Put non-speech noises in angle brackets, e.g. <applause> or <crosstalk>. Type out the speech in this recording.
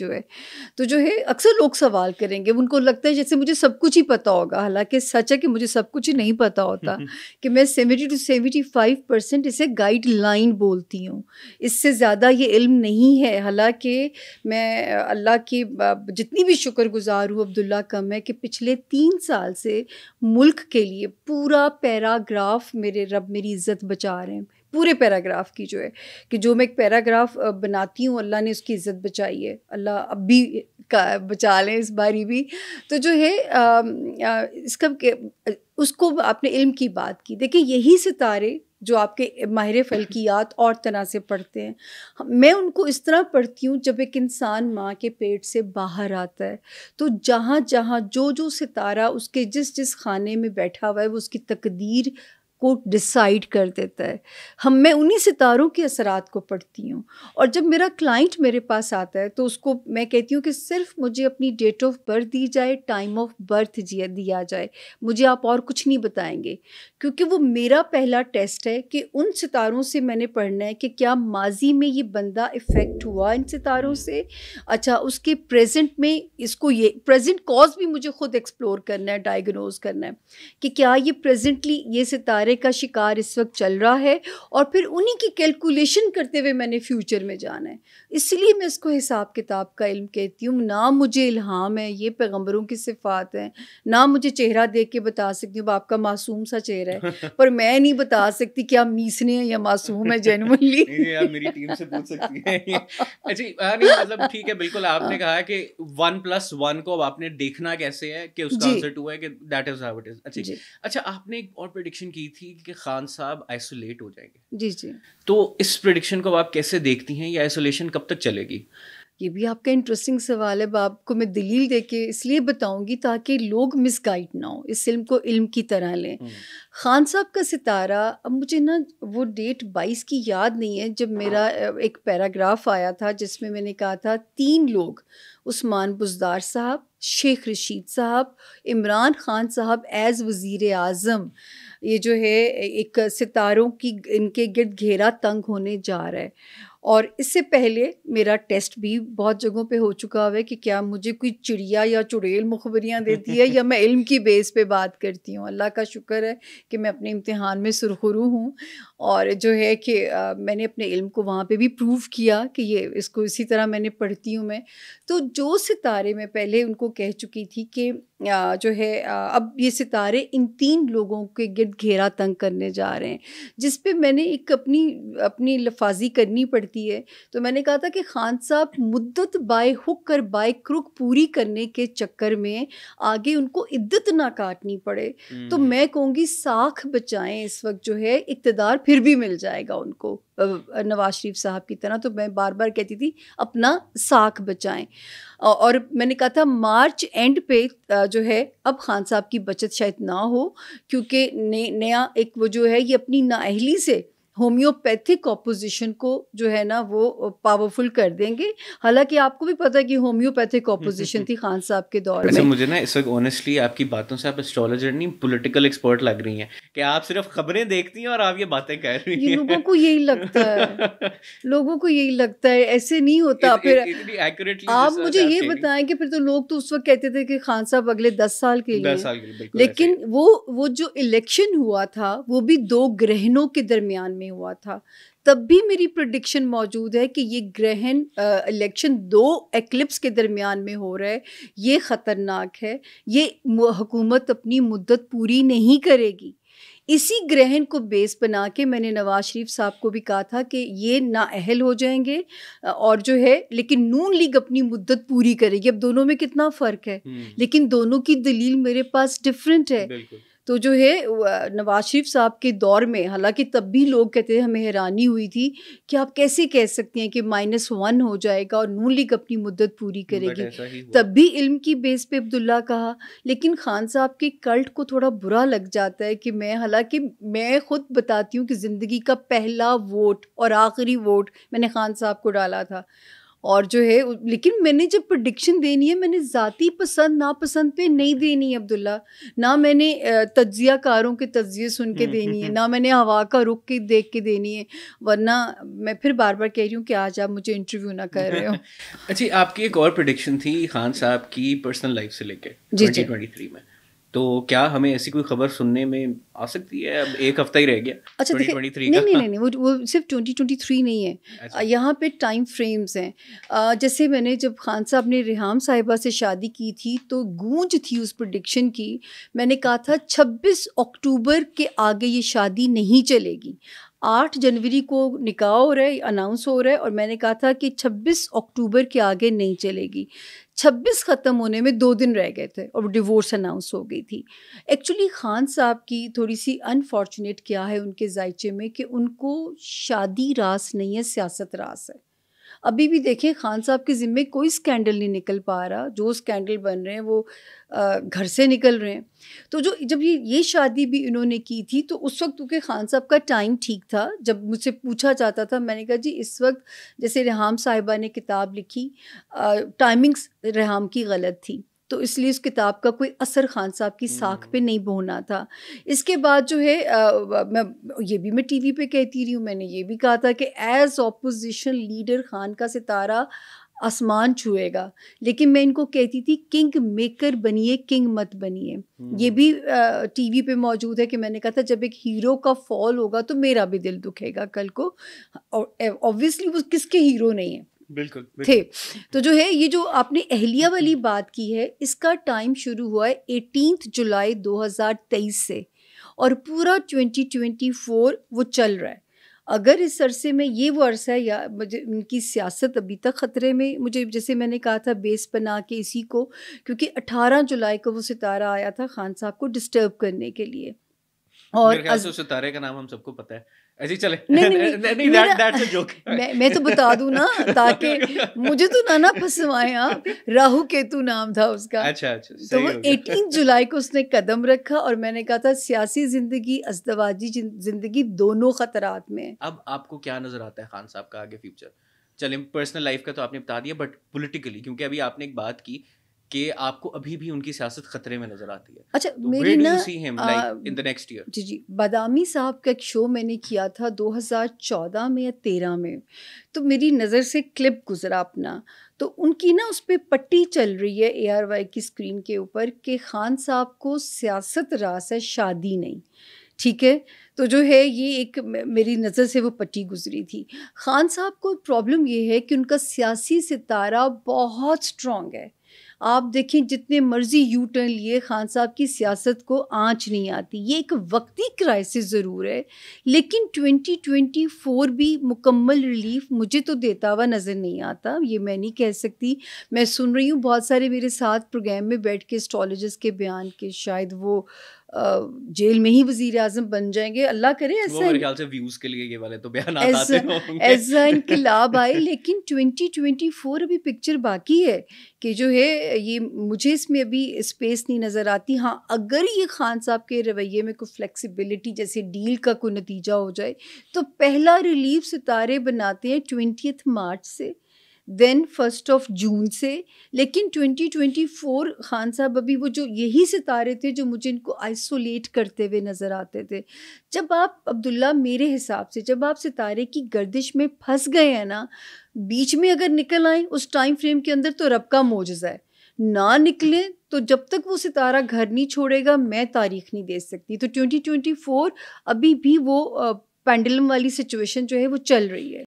जो है तो जो है अक्सर लोग सवाल करेंगे उनको लगता है जैसे मुझे सब कुछ ही पता होगा हालांकि सच है कि मुझे सब कुछ ही नहीं पता होता हम्म, हम्म। कि मैं seventy two seventy five percent इसे गाइडलाइन बोलती हूँ इससे ज़्यादा ये इल्म नहीं है हालांकि मैं अल्लाह की जितनी भी शुक्र गुज़ार हूँ अब्दुल्ला कम है कि पिछले तीन साल से मुल्क के लिए पूरा पैराग्राफ मेरे रब मेरी इज़्ज़त बचा रहे हैं पूरे पैराग्राफ की जो है कि जो मैं एक पैराग्राफ बनाती हूँ अल्लाह ने उसकी इज़्ज़त बचाई है अल्लाह अब भी का बचा लें इस बारी भी तो जो है आ, आ, इसका उसको आपने इल्म की बात की देखिए यही सितारे जो आपके माहिर फलकियात और तरह से पढ़ते हैं मैं उनको इस तरह पढ़ती हूँ जब एक इंसान माँ के पेट से बाहर आता है तो जहाँ जहाँ जो जो सितारा उसके जिस जिस खाने में बैठा हुआ है वो उसकी तकदीर को डिसाइड कर देता है हम मैं उन्हीं सितारों के असरात को पढ़ती हूँ और जब मेरा क्लाइंट मेरे पास आता है तो उसको मैं कहती हूँ कि सिर्फ मुझे अपनी डेट ऑफ बर्थ दी जाए टाइम ऑफ बर्थ दिया जाए मुझे आप और कुछ नहीं बताएंगे क्योंकि वो मेरा पहला टेस्ट है कि उन सितारों से मैंने पढ़ना है कि क्या माजी में ये बंदा इफ़ेक्ट हुआ इन सितारों से अच्छा उसके प्रेजेंट में इसको ये प्रेजेंट कॉज भी मुझे खुद एक्सप्लोर करना है डायग्नोज करना है कि क्या ये प्रेजेंटली ये सितारे खसारे का शिकार इस वक्त चल रहा है और फिर उन्हीं की कैलकुलेशन करते हुए मैंने फ्यूचर में जाना है इसलिए मैं इसको हिसाब किताब का इल्म कहती हूँ ना मुझे इल्हाम है ये पैगम्बरों की सिफात हैं ना मुझे चेहरा देख के बता सकती हूँ आपका मासूम सा चेहरा है <laughs> पर मैं नहीं बता सकती क्या मीसने हैं या मासूम है जेनुअनली <laughs> <laughs> अच्छा हाँ, मतलब ठीक है बिल्कुल आपने हाँ। कहा कि वन प्लस वन को अब आपने देखना कैसे है कि उसका आंसर टू है कि that is how it is अच्छा अच्छा आपने एक और प्रिडिक्शन की थी थी कि खान साहब आइसोलेट हो जाएंगे जी जी तो इस प्रडिक्शन को आप कैसे देखती हैं ये आइसोलेशन कब तक चलेगी ये भी आपका इंटरेस्टिंग सवाल है आपको मैं दलील दे के इसलिए बताऊंगी ताकि लोग मिसगाइड ना हो इस फिल्म को इल्म की तरह लें हम्म। खान साहब का सितारा अब मुझे ना वो डेट 22 की याद नहीं है जब मेरा हाँ। एक पैराग्राफ आया था जिसमें मैंने कहा था तीन लोग उस्मान बुजदार साहब शेख रशीद साहब इमरान खान साहब एज़ वज़ी अजम ये जो है एक सितारों की इनके गिरद घेरा तंग होने जा रहा है और इससे पहले मेरा टेस्ट भी बहुत जगहों पे हो चुका हुआ है कि क्या मुझे कोई चिड़िया या चुड़ैल मुखबरियाँ देती है या मैं <laughs> इल्म की बेस पे बात करती हूँ अल्लाह का शुक्र है कि मैं अपने इम्तहान में सुरखरू हूँ और जो है कि आ, मैंने अपने इल्म को वहाँ पे भी प्रूव किया कि ये इसको इसी तरह मैंने पढ़ती हूँ मैं तो जो सितारे मैं पहले उनको कह चुकी थी कि जो है अब ये सितारे इन तीन लोगों के गिरद घेरा तंग करने जा रहे हैं जिस पे मैंने एक अपनी अपनी लफाजी करनी पड़ती है तो मैंने कहा था कि खान साहब मुद्दत by hook or by crook पूरी करने के चक्कर में आगे उनको इद्दत ना काटनी पड़े तो हम्म। मैं कहूँगी साख बचाएं इस वक्त जो है इकतदार फिर भी मिल जाएगा उनको नवाज शरीफ साहब की तरह तो मैं बार बार कहती थी अपना साख बचाएं और मैंने कहा था मार्च एंड पे जो है अब खान साहब की बचत शायद ना हो क्योंकि नया एक वो जो है ये अपनी नाहली से होम्योपैथिक ऑपोजिशन को जो है ना वो पावरफुल कर देंगे हालांकि आपको भी पता है कि होम्योपैथिक ऑपोजिशन हम्म, हम्म, हम्म। थी खान साहब के दौर में मुझे ना इस वक्त ऑनेस्टली आपकी बातों से आप एस्ट्रोलॉजर नहीं पॉलिटिकल एक्सपर्ट लग रही हैं कि आप सिर्फ खबरें देखती हैं और आप ये बातें कह रही हैं लोगों को यही लगता है <laughs> लोगों को यही लगता है ऐसे नहीं होता फिर आप मुझे ये बताएं कि फिर तो लोग तो उस वक्त कहते थे कि खान साहब अगले दस साल के लिए लेकिन वो वो जो इलेक्शन हुआ था वो भी दो ग्रहणों के दरमियान में नहीं हुआ था तब भी मेरी प्रडिक्शन मौजूद है कि ये ग्रहण इलेक्शन दो एक्लिप्स के दरमियान में हो रहा है ये ख़तरनाक है ये हुकूमत अपनी मुद्दत पूरी नहीं करेगी इसी ग्रहण को बेस बना के मैंने नवाज शरीफ साहब को भी कहा था कि ये नाअहल हो जाएंगे और जो है लेकिन नून लीग अपनी मुद्दत पूरी करेगी अब दोनों में कितना फ़र्क है हम्म। लेकिन दोनों की दलील मेरे पास डिफरेंट है तो जो है नवाज शरीफ साहब के दौर में हालांकि तब भी लोग कहते थे हमें हैरानी हुई थी कि आप कैसे कह सकते हैं कि माइनस वन हो जाएगा और नून लीग अपनी मुद्दत पूरी करेगी तब भी इल्म की बेस पे अब्दुल्ला कहा लेकिन खान साहब के कल्ट को थोड़ा बुरा लग जाता है कि मैं हालांकि मैं खुद बताती हूँ कि ज़िंदगी का पहला वोट और आखिरी वोट मैंने खान साहब को डाला था और जो है लेकिन मैंने जब प्रडिक्शन देनी है मैंने ज़ाती पसंद नापसंद पे नहीं देनी है अब्दुल्ला ना मैंने कारों के तजिए सुन के हम्म, देनी हम्म, है हम्म। ना मैंने हवा का रुख के देख के देनी है वरना मैं फिर बार बार कह रही हूँ कि आज आप मुझे इंटरव्यू ना कर रहे हो <laughs> अच्छा आपकी एक और प्रडिक्शन थी खान साहब की पर्सनल लाइफ से लेकर जी ट्वेंटी में तो क्या हमें ऐसी कोई खबर सुनने में आ सकती है अब एक हफ्ता ही रह गया अच्छा 2023 नहीं, नहीं नहीं नहीं वो वो सिर्फ 2023 नहीं है अच्छा। यहाँ पे टाइम फ्रेम्स हैं जैसे मैंने जब खान साहब ने रिहाम साहिबा से शादी की थी तो गूंज थी उस प्रोडिक्शन की मैंने कहा था 26 अक्टूबर के आगे ये शादी नहीं चलेगी आठ जनवरी को निकाह हो रहा है अनाउंस हो रहा है और मैंने कहा था कि छब्बीस अक्टूबर के आगे नहीं चलेगी छब्बीस ख़त्म होने में दो दिन रह गए थे और डिवोर्स अनाउंस हो गई थी एक्चुअली खान साहब की थोड़ी सी अनफॉर्चुनेट क्या है उनके जायचे में कि उनको शादी रास नहीं है सियासत रास है अभी भी देखें खान साहब के ज़िम्मे कोई स्कैंडल नहीं निकल पा रहा जो स्कैंडल बन रहे हैं वो घर से निकल रहे हैं तो जो जब ये ये शादी भी इन्होंने की थी तो उस वक्त क्योंकि खान साहब का टाइम ठीक था जब मुझसे पूछा जाता था मैंने कहा जी इस वक्त जैसे रेहाम साहिबा ने किताब लिखी टाइमिंग्स रेहाम की गलत थी तो इसलिए उस किताब का कोई असर खान साहब की साख पे हम्म। नहीं बोना था इसके बाद जो है आ, मैं ये भी मैं टीवी पे कहती रही हूँ मैंने ये भी कहा था कि एज ऑपोजिशन लीडर खान का सितारा आसमान छुएगा लेकिन मैं इनको कहती थी किंग मेकर बनिए किंग मत बनिए ये हम्म। भी टीवी पे मौजूद है कि मैंने कहा था जब एक हीरो का फॉल होगा तो मेरा भी दिल दुखेगा कल को और ऑब्वियसली वो किसके हीरो नहीं है बिल्कुल, बिल्कुल थे तो जो है ये जो आपने अहलिया वाली बात की है इसका टाइम शुरू हुआ है एटीन जुलाई 2023 से और पूरा 2024 वो चल रहा है अगर इस अरसे में ये वो अरसा है या मुझे उनकी सियासत अभी तक ख़तरे में मुझे जैसे मैंने कहा था बेस बना के इसी को क्योंकि 18 जुलाई को वो सितारा आया था खान साहब को डिस्टर्ब करने के लिए और अज... सितारे का नाम हम सबको पता है ऐसे चले नहीं नहीं नहीं दैट अ जोक मैं मैं तो बता दूं ना <laughs> ताकि मुझे तो ना ना फंसवाए आप हाँ। राहु केतु नाम था उसका अच्छा अच्छा तो वो एटीन जुलाई को उसने कदम रखा और मैंने कहा था सियासी जिंदगी अस्तवाजी जिंदगी दोनों खतरात में अब आपको क्या नजर आता है खान साहब का आगे फ्यूचर चलें पर्सनल लाइफ का तो आपने बता दिया बट पोलिटिकली क्योंकि अभी आपने एक बात की कि आपको अभी भी उनकी सियासत खतरे में नजर आती है अच्छा तो मेरी ना इन द नेक्स्ट ईयर जी जी बादामी साहब का एक शो मैंने किया था 2014 में या 13 में तो मेरी नज़र से क्लिप गुजरा अपना तो उनकी ना उस पर पट्टी चल रही है ए आर वाई की स्क्रीन के ऊपर कि खान साहब को सियासत रास है शादी नहीं ठीक है तो जो है ये एक मेरी नज़र से वो पट्टी गुजरी थी खान साहब को प्रॉब्लम ये है कि उनका सियासी सितारा बहुत स्ट्रॉन्ग है आप देखें जितने मर्जी यू टर्न लिए खान साहब की सियासत को आंच नहीं आती ये एक वक्ती क्राइसिस ज़रूर है लेकिन 2024 भी मुकम्मल रिलीफ मुझे तो देता हुआ नज़र नहीं आता ये मैं नहीं कह सकती मैं सुन रही हूँ बहुत सारे मेरे साथ प्रोग्राम में बैठ के एस्ट्रोलॉजिस्ट के बयान के शायद वो जेल में ही वजीर आजम बन जाएंगे अल्लाह करे ऐसा तो इनकलाब आए लेकिन 2024 अभी पिक्चर बाकी है कि जो है ये मुझे इसमें अभी स्पेस नहीं नज़र आती हाँ अगर ये खान साहब के रवैये में कोई फ्लेक्सिबिलिटी जैसे डील का कोई नतीजा हो जाए तो पहला रिलीफ सितारे बनाते हैं ट्वेंटी मार्च से देन फर्स्ट ऑफ जून से लेकिन 2024 खान साहब अभी वो जो यही सितारे थे जो मुझे इनको आइसोलेट करते हुए नज़र आते थे जब आप अब्दुल्ला मेरे हिसाब से जब आप सितारे की गर्दिश में फंस गए हैं ना बीच में अगर निकल आए उस टाइम फ्रेम के अंदर तो रब का मोजा है ना निकलें तो जब तक वो सितारा घर नहीं छोड़ेगा मैं तारीख नहीं दे सकती तो 2024 अभी भी वो पेंडलम वाली सिचुएशन जो है वो चल रही है